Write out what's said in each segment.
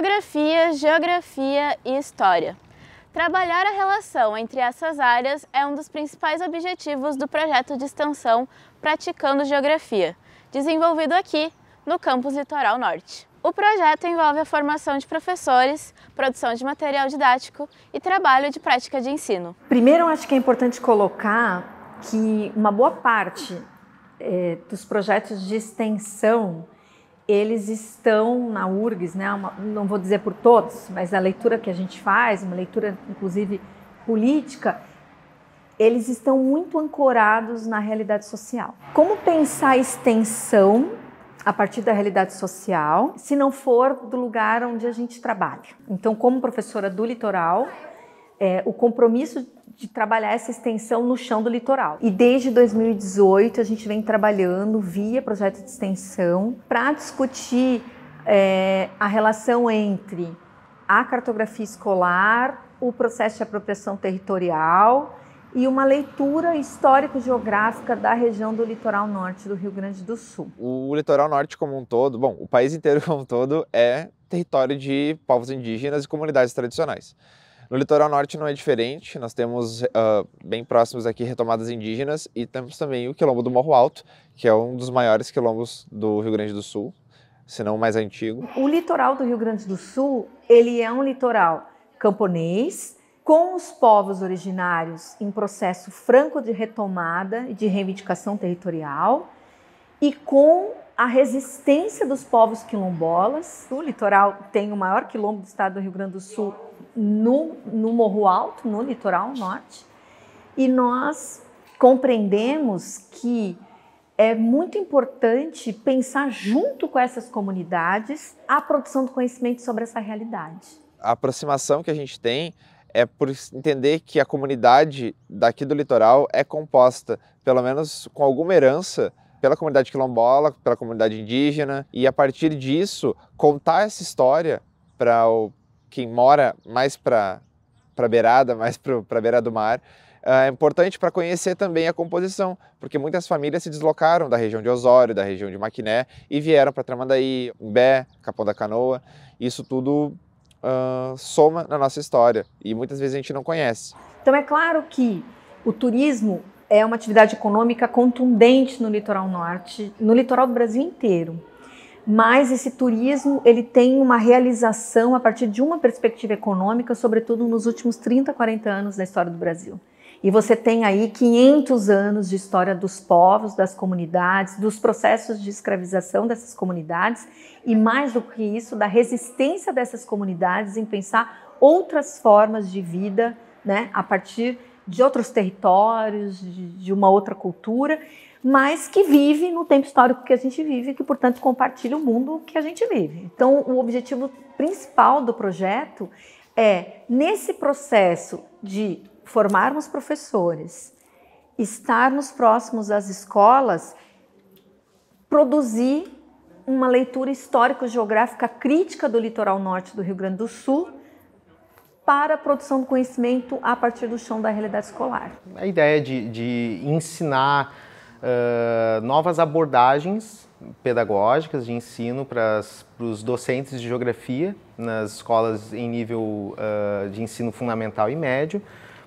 Geografia, Geografia e História. Trabalhar a relação entre essas áreas é um dos principais objetivos do projeto de extensão Praticando Geografia, desenvolvido aqui no campus Litoral Norte. O projeto envolve a formação de professores, produção de material didático e trabalho de prática de ensino. Primeiro, acho que é importante colocar que uma boa parte eh, dos projetos de extensão eles estão na URGS, né, uma, não vou dizer por todos, mas a leitura que a gente faz, uma leitura inclusive política, eles estão muito ancorados na realidade social. Como pensar extensão a partir da realidade social, se não for do lugar onde a gente trabalha? Então, como professora do litoral, é, o compromisso de trabalhar essa extensão no chão do litoral. E desde 2018 a gente vem trabalhando via projeto de extensão para discutir é, a relação entre a cartografia escolar, o processo de apropriação territorial e uma leitura histórico-geográfica da região do litoral norte do Rio Grande do Sul. O litoral norte como um todo, bom, o país inteiro como um todo é território de povos indígenas e comunidades tradicionais. No litoral norte não é diferente, nós temos uh, bem próximos aqui retomadas indígenas e temos também o quilombo do Morro Alto, que é um dos maiores quilombos do Rio Grande do Sul, se não o mais antigo. O litoral do Rio Grande do Sul, ele é um litoral camponês, com os povos originários em processo franco de retomada e de reivindicação territorial e com a resistência dos povos quilombolas. O litoral tem o maior quilombo do estado do Rio Grande do Sul no, no Morro Alto, no litoral norte. E nós compreendemos que é muito importante pensar junto com essas comunidades a produção do conhecimento sobre essa realidade. A aproximação que a gente tem é por entender que a comunidade daqui do litoral é composta, pelo menos com alguma herança, pela comunidade quilombola, pela comunidade indígena, e a partir disso contar essa história para quem mora mais para a beirada, mais para a beira do mar, ah, é importante para conhecer também a composição, porque muitas famílias se deslocaram da região de Osório, da região de Maquiné e vieram para Tramandaí, Bé, Capão da Canoa. Isso tudo uh, soma na nossa história e muitas vezes a gente não conhece. Então é claro que o turismo é uma atividade econômica contundente no litoral norte, no litoral do Brasil inteiro. Mas esse turismo, ele tem uma realização a partir de uma perspectiva econômica, sobretudo nos últimos 30, 40 anos da história do Brasil. E você tem aí 500 anos de história dos povos, das comunidades, dos processos de escravização dessas comunidades e, mais do que isso, da resistência dessas comunidades em pensar outras formas de vida né, a partir de outros territórios, de, de uma outra cultura, mas que vive no tempo histórico que a gente vive, que portanto compartilha o mundo que a gente vive. Então, o objetivo principal do projeto é nesse processo de formarmos professores, estarmos próximos às escolas, produzir uma leitura histórico-geográfica crítica do litoral norte do Rio Grande do Sul para a produção do conhecimento a partir do chão da realidade escolar. A ideia de, de ensinar uh, novas abordagens pedagógicas de ensino para os docentes de geografia nas escolas em nível uh, de ensino fundamental e médio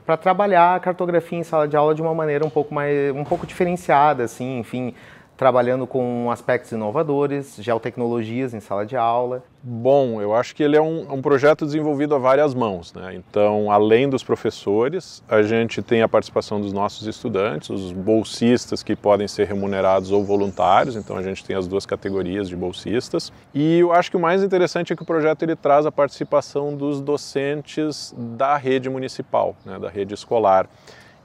para trabalhar a cartografia em sala de aula de uma maneira um pouco mais um pouco diferenciada assim enfim trabalhando com aspectos inovadores, geotecnologias em sala de aula. Bom, eu acho que ele é um, um, projeto desenvolvido a várias mãos. Né? Então, além dos professores, a gente tem a participação dos nossos estudantes, os bolsistas que podem ser remunerados ou voluntários. Então, a gente tem as duas categorias de bolsistas. E eu acho que o mais interessante é que o projeto ele traz a participação dos docentes da rede municipal, né? da rede escolar.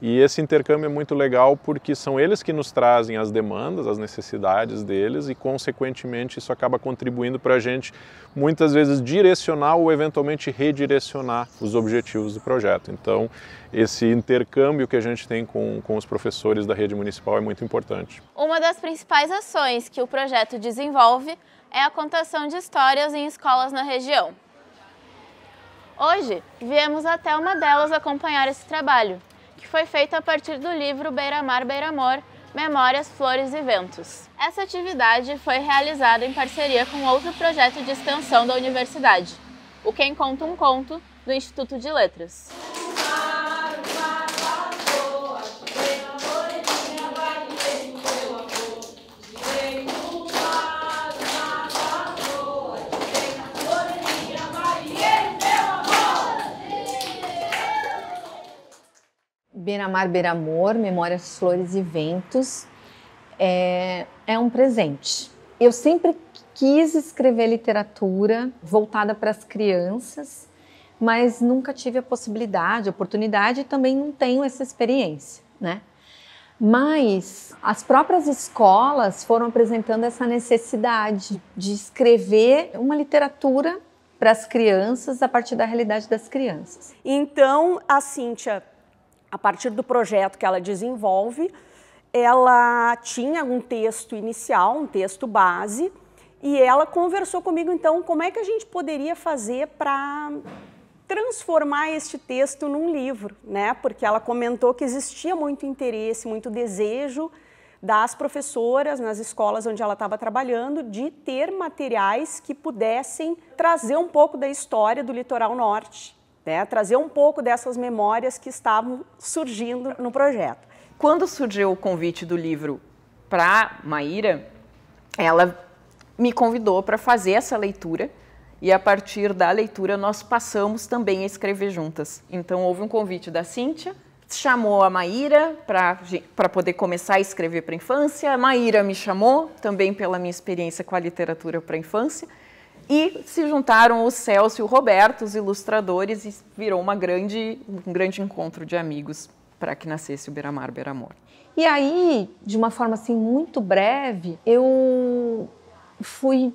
E esse intercâmbio é muito legal porque são eles que nos trazem as demandas, as necessidades deles e, consequentemente, isso acaba contribuindo para a gente muitas vezes direcionar ou eventualmente redirecionar os objetivos do projeto. Então, esse intercâmbio que a gente tem com, com os professores da rede municipal é muito importante. Uma das principais ações que o projeto desenvolve é a contação de histórias em escolas na região. Hoje, viemos até uma delas acompanhar esse trabalho que foi feito a partir do livro Beiramar Beiramor, Memórias, Flores e Ventos. Essa atividade foi realizada em parceria com outro projeto de extensão da universidade, o Quem Conta um Conto, do Instituto de Letras. Beiramar Beiramor, Memórias, Flores e Ventos, é, é um presente. Eu sempre quis escrever literatura voltada para as crianças, mas nunca tive a possibilidade, a oportunidade e também não tenho essa experiência, né? Mas as próprias escolas foram apresentando essa necessidade de escrever uma literatura para as crianças a partir da realidade das crianças. Então, a Cíntia a partir do projeto que ela desenvolve, ela tinha um texto inicial, um texto base, e ela conversou comigo então como é que a gente poderia fazer para transformar este texto num livro, né? Porque ela comentou que existia muito interesse, muito desejo das professoras nas escolas onde ela estava trabalhando de ter materiais que pudessem trazer um pouco da história do litoral norte né? trazer um pouco dessas memórias que estavam surgindo no projeto. Quando surgiu o convite do livro para Maíra, ela me convidou para fazer essa leitura e a partir da leitura nós passamos também a escrever juntas. Então houve um convite da Cíntia, chamou a Maíra para poder começar a escrever para a infância, a Maíra me chamou também pela minha experiência com a literatura para a infância e se juntaram o Celso e o Roberto, os ilustradores, e virou uma grande, um grande encontro de amigos para que nascesse o Beramar Beramor. E aí, de uma forma assim muito breve, eu fui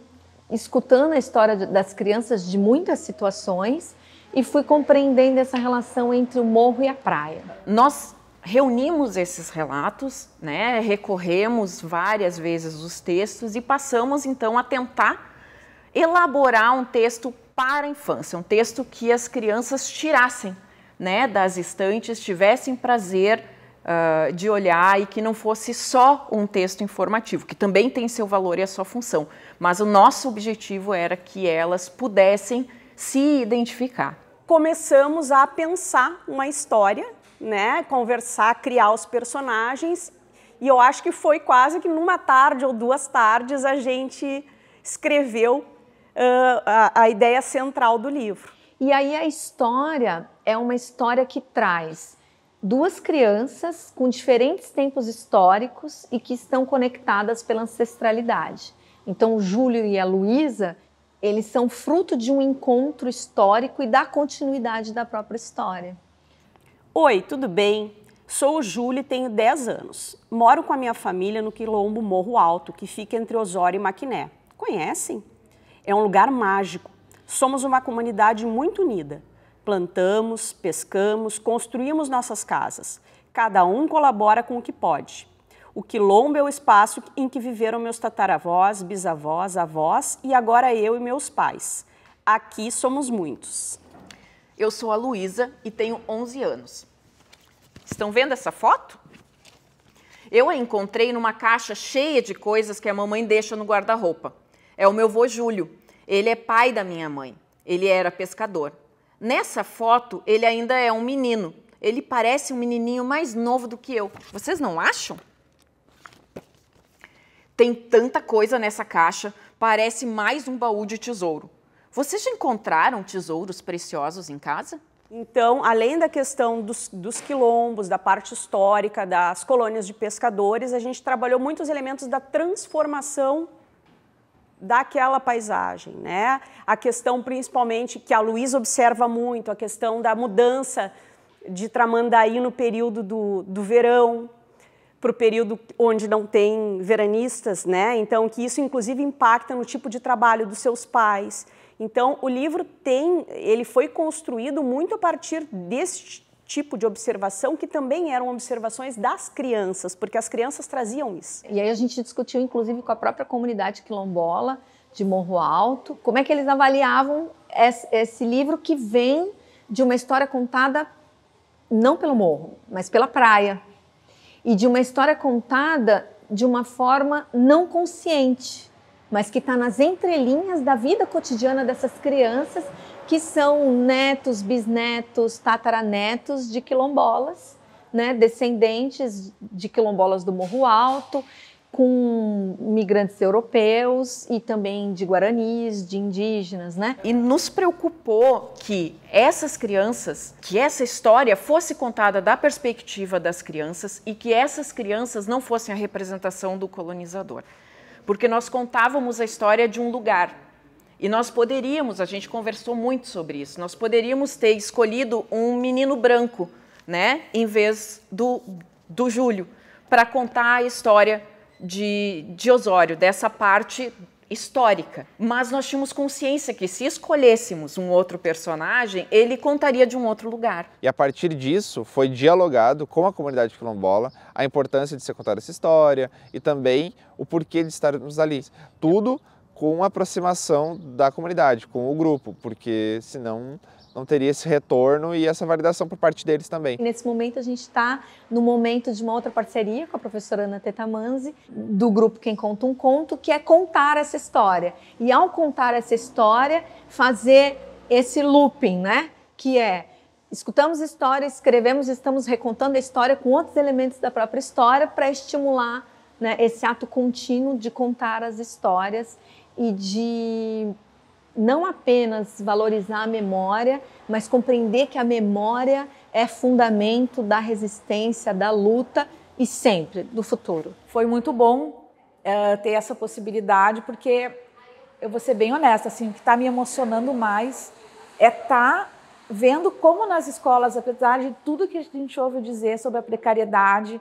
escutando a história das crianças de muitas situações e fui compreendendo essa relação entre o morro e a praia. Nós reunimos esses relatos, né? Recorremos várias vezes os textos e passamos então a tentar elaborar um texto para a infância, um texto que as crianças tirassem né, das estantes, tivessem prazer uh, de olhar e que não fosse só um texto informativo, que também tem seu valor e a sua função. Mas o nosso objetivo era que elas pudessem se identificar. Começamos a pensar uma história, né, conversar, criar os personagens, e eu acho que foi quase que numa tarde ou duas tardes a gente escreveu uh, a, a ideia central do livro. E aí a história é uma história que traz duas crianças com diferentes tempos históricos e que estão conectadas pela ancestralidade. Então, o Júlio e a Luísa, eles são fruto de um encontro histórico e da continuidade da própria história. Oi, tudo bem? Sou o Júlio e tenho 10 anos. Moro com a minha família no Quilombo Morro Alto, que fica entre Osório e Maquiné. Conhecem? É um lugar mágico. Somos uma comunidade muito unida. Plantamos, pescamos, construímos nossas casas. Cada um colabora com o que pode. O quilombo é o espaço em que viveram meus tataravós, bisavós, avós e agora eu e meus pais. Aqui somos muitos. Eu sou a Luísa e tenho 11 anos. Estão vendo essa foto? Eu a encontrei numa caixa cheia de coisas que a mamãe deixa no guarda-roupa. É o meu vô Júlio. Ele é pai da minha mãe. Ele era pescador. Nessa foto, ele ainda é um menino. Ele parece um menininho mais novo do que eu. Vocês não acham? Tem tanta coisa nessa caixa, parece mais um baú de tesouro. Vocês já encontraram tesouros preciosos em casa? Então, além da questão dos, dos, quilombos, da parte histórica, das colônias de pescadores, a gente trabalhou muitos elementos da transformação daquela paisagem, né? A questão principalmente que a Luiz observa muito, a questão da mudança de Tramandaí no período do, do verão para o período onde não tem veranistas, né? Então que isso inclusive impacta no tipo de trabalho dos seus pais. Então o livro tem, ele foi construído muito a partir deste, tipo de observação que também eram observações das crianças, porque as crianças traziam isso. E aí a gente discutiu inclusive com a própria comunidade quilombola de Morro Alto, como é que eles avaliavam esse livro que vem de uma história contada não pelo morro, mas pela praia. E de uma história contada de uma forma não consciente, mas que está nas entrelinhas da vida cotidiana dessas crianças que são netos, bisnetos, tataranetos de quilombolas, né, descendentes de quilombolas do Morro Alto, com migrantes europeus e também de guaranis, de indígenas, né? E nos preocupou que essas crianças, que essa história fosse contada da perspectiva das crianças e que essas crianças não fossem a representação do colonizador. Porque nós contávamos a história de um lugar, e nós poderíamos, a gente conversou muito sobre isso, nós poderíamos ter escolhido um menino branco, né, em vez do, do Júlio, para contar a história de, de Osório, dessa parte histórica. Mas nós tínhamos consciência que se escolhêssemos um outro personagem, ele contaria de um outro lugar. E a partir disso foi dialogado com a comunidade quilombola a importância de ser contada essa história e também o porquê de estarmos ali. Tudo com a aproximação da comunidade, com o grupo, porque senão não teria esse retorno e essa validação por parte deles também. Nesse momento, a gente está no momento de uma outra parceria com a professora Ana Tetamanzi, do grupo Quem Conta um Conto, que é contar essa história. E ao contar essa história, fazer esse looping, né? Que é escutamos história, escrevemos, estamos recontando a história com outros elementos da própria história para estimular né, esse ato contínuo de contar as histórias e de não apenas valorizar a memória, mas compreender que a memória é fundamento da resistência, da luta e sempre do futuro. Foi muito bom uh, ter essa possibilidade, porque eu vou ser bem honesta, assim, o que está me emocionando mais é estar tá vendo como nas escolas, apesar de tudo que a gente ouve dizer sobre a precariedade,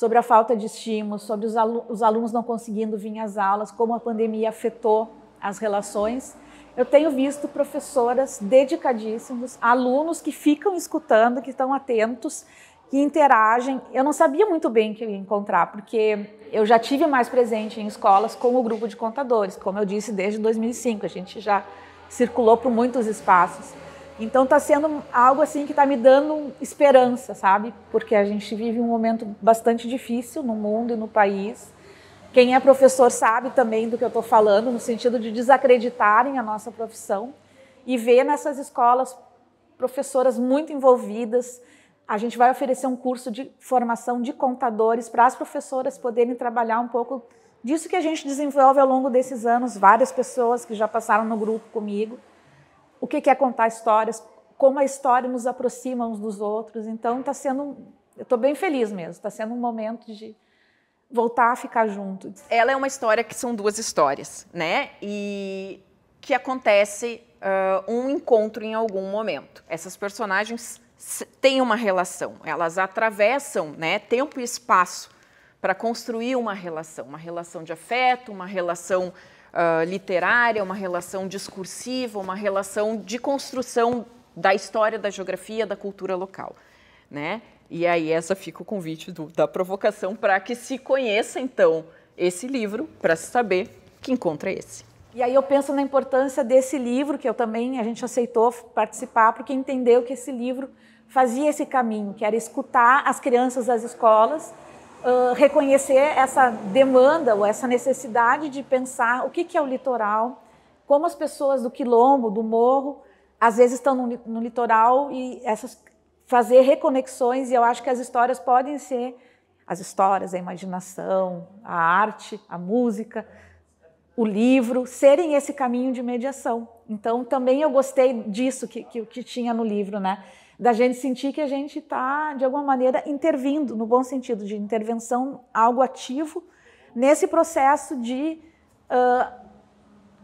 sobre a falta de estímulo, sobre os, alu os alunos não conseguindo vir às aulas, como a pandemia afetou as relações. Eu tenho visto professoras dedicadíssimos, alunos que ficam escutando, que estão atentos, que interagem. Eu não sabia muito bem que eu ia encontrar, porque eu já tive mais presente em escolas com o grupo de contadores, como eu disse desde 2005, a gente já circulou por muitos espaços. Então está sendo algo assim que está me dando esperança, sabe? Porque a gente vive um momento bastante difícil no mundo e no país. Quem é professor sabe também do que eu estou falando, no sentido de desacreditarem a nossa profissão e ver nessas escolas professoras muito envolvidas. A gente vai oferecer um curso de formação de contadores para as professoras poderem trabalhar um pouco disso que a gente desenvolve ao longo desses anos. Várias pessoas que já passaram no grupo comigo o que é contar histórias, como a história nos aproxima uns dos outros. Então, está sendo. Eu estou bem feliz mesmo, está sendo um momento de voltar a ficar junto. Ela é uma história que são duas histórias, né? E que acontece uh, um encontro em algum momento. Essas personagens têm uma relação, elas atravessam né, tempo e espaço para construir uma relação, uma relação de afeto, uma relação uh, literária, uma relação discursiva, uma relação de construção da história, da geografia, da cultura local. Né? E aí essa fica o convite do, da provocação para que se conheça então esse livro, para se saber que encontra esse. E aí eu penso na importância desse livro, que eu também, a gente aceitou participar, porque entendeu que esse livro fazia esse caminho, que era escutar as crianças das escolas, reconhecer essa demanda ou essa necessidade de pensar o que, que é o litoral, como as pessoas do quilombo, do morro, às vezes estão no, no litoral e essas fazer reconexões e eu acho que as histórias podem ser as histórias, a imaginação, a arte, a música, o livro, serem esse caminho de mediação. Então, também eu gostei disso que, que, que tinha no livro, né? da gente sentir que a gente está, de alguma maneira, intervindo, no bom sentido de intervenção, algo ativo, nesse processo de. Uh,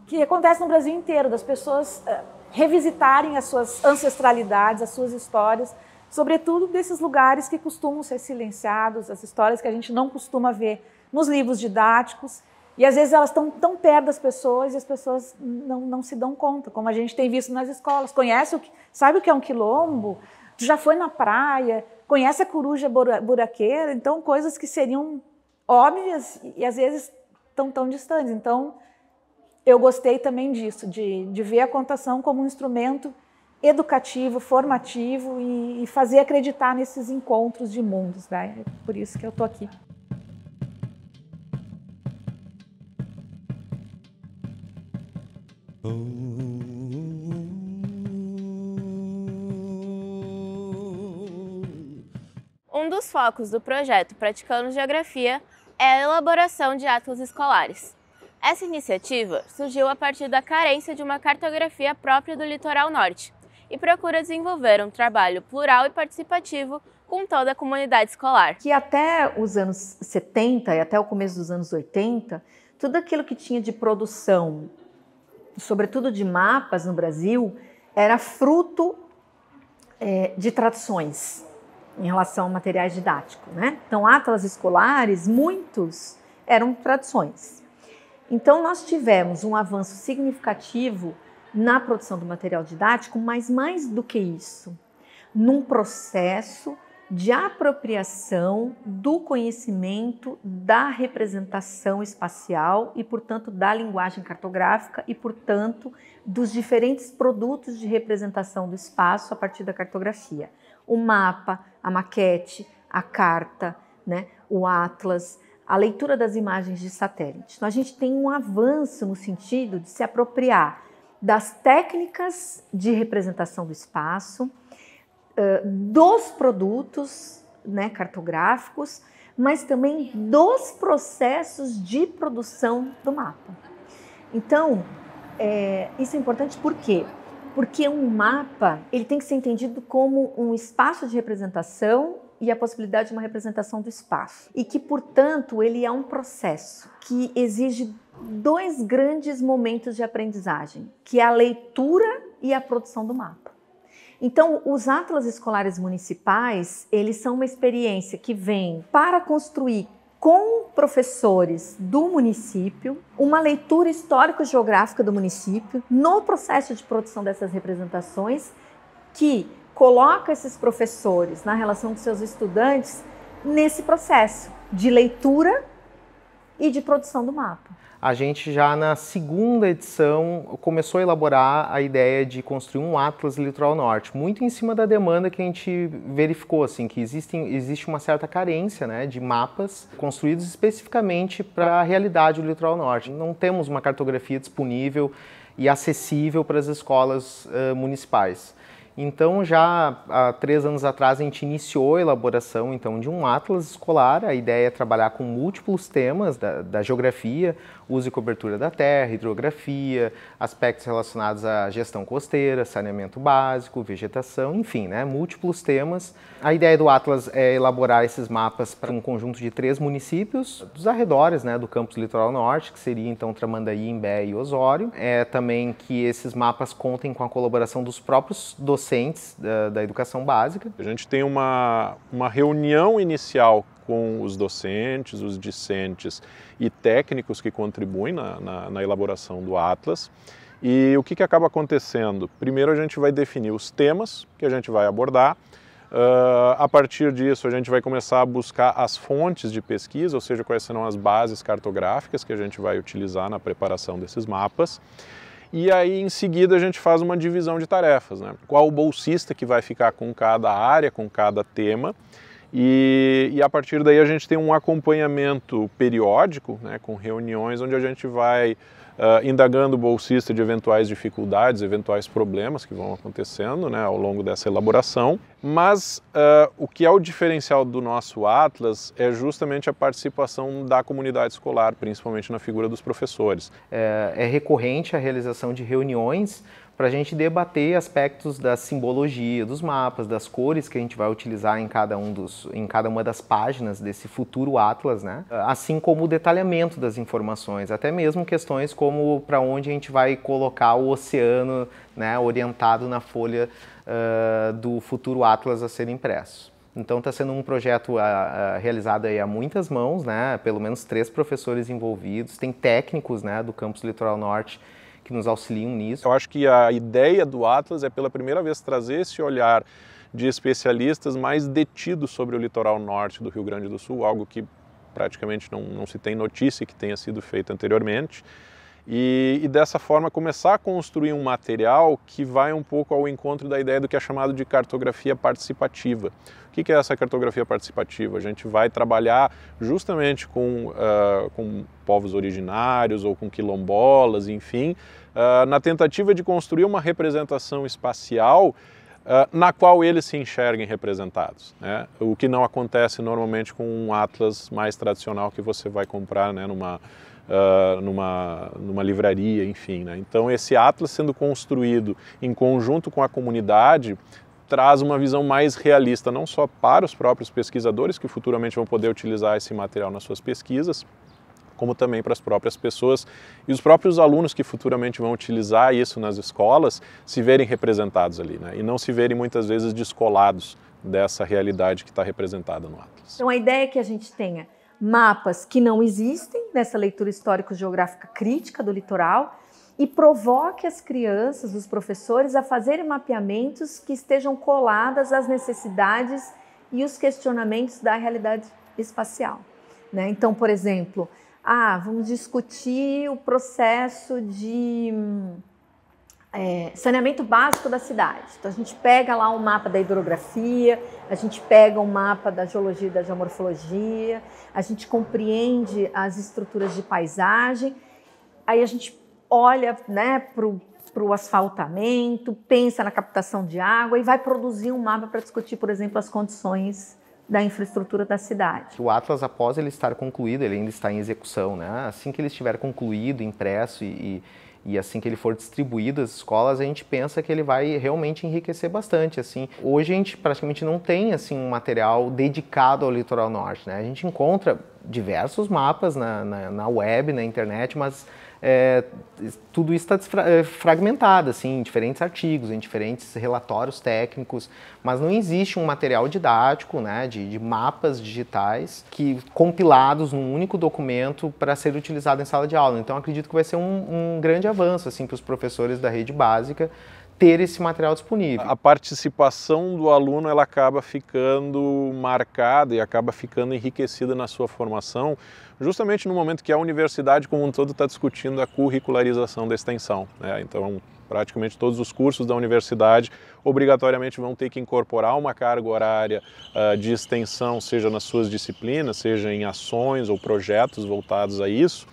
que acontece no Brasil inteiro, das pessoas uh, revisitarem as suas ancestralidades, as suas histórias, sobretudo desses lugares que costumam ser silenciados, as histórias que a gente não costuma ver nos livros didáticos e às vezes elas estão tão perto das pessoas e as pessoas não, não se dão conta, como a gente tem visto nas escolas. Conhece o que, sabe o que é um quilombo? Tu já foi na praia, conhece a coruja buraqueira, então coisas que seriam óbvias e às vezes estão tão distantes. Então eu gostei também disso, de, de ver a contação como um instrumento educativo, formativo e, e fazer acreditar nesses encontros de mundos. Né? É por isso que eu estou aqui. Um dos focos do projeto Praticando Geografia é a elaboração de atos escolares. Essa iniciativa surgiu a partir da carência de uma cartografia própria do litoral norte e procura desenvolver um trabalho plural e participativo com toda a comunidade escolar. Que até os anos 70 e até o começo dos anos 80, tudo aquilo que tinha de produção sobretudo de mapas no Brasil, era fruto é, de tradições em relação ao materiais didático. Né? Então, atlas escolares, muitos eram tradições. Então, nós tivemos um avanço significativo na produção do material didático, mas mais do que isso, num processo de apropriação do conhecimento da representação espacial e, portanto, da linguagem cartográfica e, portanto, dos diferentes produtos de representação do espaço a partir da cartografia. O mapa, a maquete, a carta, né, o atlas, a leitura das imagens de satélite. Então, a gente tem um avanço no sentido de se apropriar das técnicas de representação do espaço dos produtos né, cartográficos, mas também dos processos de produção do mapa. Então, é, isso é importante por quê? Porque um mapa ele tem que ser entendido como um espaço de representação e a possibilidade de uma representação do espaço. E que, portanto, ele é um processo que exige dois grandes momentos de aprendizagem, que é a leitura e a produção do mapa. Então, os atlas escolares municipais, eles são uma experiência que vem para construir com professores do município, uma leitura histórico-geográfica do município, no processo de produção dessas representações, que coloca esses professores na relação com seus estudantes nesse processo de leitura e de produção do mapa a gente já na segunda edição começou a elaborar a ideia de construir um atlas litoral norte, muito em cima da demanda que a gente verificou assim que existem, existe uma certa carência, né, de mapas construídos especificamente para a realidade do litoral norte. Não temos uma cartografia disponível e acessível para as escolas uh, municipais. Então, já há três anos atrás, a gente iniciou a elaboração então, de um atlas escolar. A ideia é trabalhar com múltiplos temas da, da geografia, uso e cobertura da terra, hidrografia, aspectos relacionados à gestão costeira, saneamento básico, vegetação, enfim, né, múltiplos temas. A ideia do Atlas é elaborar esses mapas para um conjunto de três municípios dos arredores né, do campus litoral norte, que seria então Tramandaí, Imbé e Osório. É também que esses mapas contem com a colaboração dos próprios docentes da, da educação básica. A gente tem uma, uma reunião inicial com os docentes, os discentes e técnicos que contribuem na, na, na elaboração do Atlas. E o que, que acaba acontecendo? Primeiro a gente vai definir os temas que a gente vai abordar, Uh, a partir disso, a gente vai começar a buscar as fontes de pesquisa, ou seja, quais serão as bases cartográficas que a gente vai utilizar na preparação desses mapas. E aí, em seguida, a gente faz uma divisão de tarefas, né? Qual o bolsista que vai ficar com cada área, com cada tema e, e, a partir daí a gente tem um acompanhamento periódico, né, com reuniões onde a gente vai uh, indagando o bolsista de eventuais dificuldades, eventuais problemas que vão acontecendo né, ao longo dessa elaboração. Mas uh, o que é o diferencial do nosso Atlas é justamente a participação da comunidade escolar, principalmente na figura dos professores. É, é recorrente a realização de reuniões para a gente debater aspectos da simbologia, dos mapas, das cores que a gente vai utilizar em cada, um dos, em cada uma das páginas desse futuro Atlas, né? assim como o detalhamento das informações, até mesmo questões como para onde a gente vai colocar o oceano né, orientado na folha uh, do futuro Atlas a ser impresso. Então está sendo um projeto uh, uh, realizado aí a muitas mãos, né? Pelo menos três professores envolvidos, tem técnicos, né, do campus Litoral Norte que nos auxiliam nisso. Eu acho que a ideia do Atlas é pela primeira vez trazer esse olhar de especialistas mais detidos sobre o litoral norte do Rio Grande do Sul, algo que praticamente não, não se tem notícia que tenha sido feito anteriormente. E, e, dessa forma começar a construir um material que vai um pouco ao encontro da ideia do que é chamado de cartografia participativa. O que, é essa cartografia participativa? A gente vai trabalhar justamente com, uh, com povos originários ou com quilombolas, enfim, uh, na tentativa de construir uma representação espacial ah, na qual eles se enxerguem representados. Né? O que não acontece normalmente com um atlas mais tradicional que você vai comprar né, numa, uh, numa, numa livraria, enfim. Né? Então, esse Atlas sendo construído em conjunto com a comunidade traz uma visão mais realista, não só para os próprios pesquisadores, que futuramente vão poder utilizar esse material nas suas pesquisas, como também para as próprias pessoas e os próprios alunos que futuramente vão utilizar isso nas escolas se verem representados ali, né? E não se verem muitas vezes descolados dessa realidade que está representada no Atlas. Então a ideia é que a gente tenha mapas que não existem nessa leitura histórico-geográfica crítica do litoral e provoque as crianças, os professores, a fazerem mapeamentos que estejam coladas às necessidades e os questionamentos da realidade espacial. Né? Então, por exemplo, ah, vamos discutir o processo de hum, é, saneamento básico da cidade. Então a gente pega lá um mapa da hidrografia, a gente pega um mapa da geologia e da geomorfologia, a gente compreende as estruturas de paisagem, aí a gente olha né, para o asfaltamento, pensa na captação de água e vai produzir um mapa para discutir, por exemplo, as condições da infraestrutura da cidade. O Atlas, após ele estar concluído, ele ainda está em execução, né? Assim que ele estiver concluído, impresso e e assim que ele for distribuído às escolas, a gente pensa que ele vai realmente enriquecer bastante, assim. Hoje a gente praticamente não tem, assim, um material dedicado ao litoral norte, né? A gente encontra diversos mapas na, na, na web, na internet, mas é, tudo isso está é, fragmentado assim, em diferentes artigos, em diferentes relatórios técnicos, mas não existe um material didático né, de, de mapas digitais que compilados num único documento para ser utilizado em sala de aula. Então acredito que vai ser um, um grande avanço assim, para os professores da rede básica ter esse material disponível. A participação do aluno ela acaba ficando marcada e acaba ficando enriquecida na sua formação, justamente no momento que a universidade como um todo está discutindo a curricularização da extensão. Né? Então, praticamente todos os cursos da universidade obrigatoriamente vão ter que incorporar uma carga horária uh, de extensão, seja nas suas disciplinas, seja em ações ou projetos voltados a isso.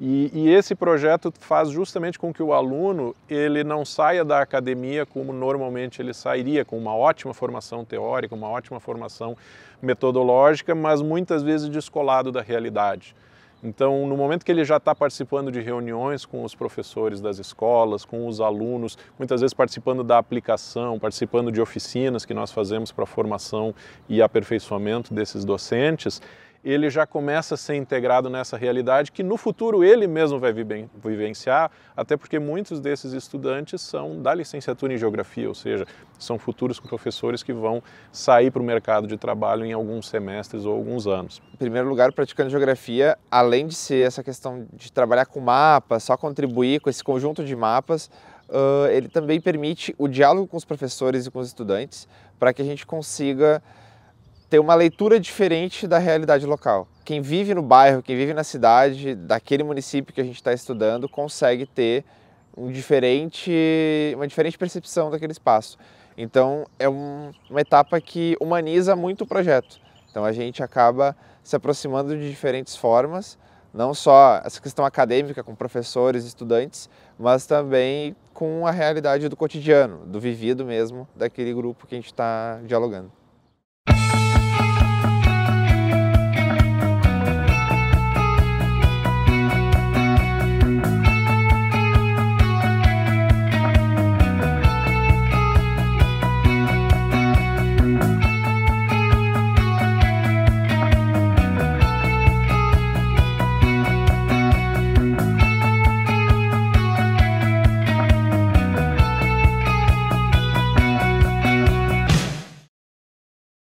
E, e, esse projeto faz justamente com que o aluno ele não saia da academia como normalmente ele sairia, com uma ótima formação teórica, uma ótima formação metodológica, mas muitas vezes descolado da realidade. Então, no momento que ele já está participando de reuniões com os professores das escolas, com os alunos, muitas vezes participando da aplicação, participando de oficinas que nós fazemos para a formação e aperfeiçoamento desses docentes, ele já começa a ser integrado nessa realidade que no futuro ele mesmo vai vivenciar, até porque muitos desses estudantes são da licenciatura em geografia, ou seja, são futuros professores que vão sair para o mercado de trabalho em alguns semestres ou alguns anos. Em primeiro lugar, praticando geografia, além de ser essa questão de trabalhar com mapas, só contribuir com esse conjunto de mapas, uh, ele também permite o diálogo com os professores e com os estudantes para que a gente consiga ter uma leitura diferente da realidade local. Quem vive no bairro, quem vive na cidade, daquele município que a gente está estudando, consegue ter um diferente, uma diferente percepção daquele espaço. Então é um, uma etapa que humaniza muito o projeto. Então a gente acaba se aproximando de diferentes formas, não só essa questão acadêmica com professores, estudantes, mas também com a realidade do cotidiano, do vivido mesmo, daquele grupo que a gente está dialogando.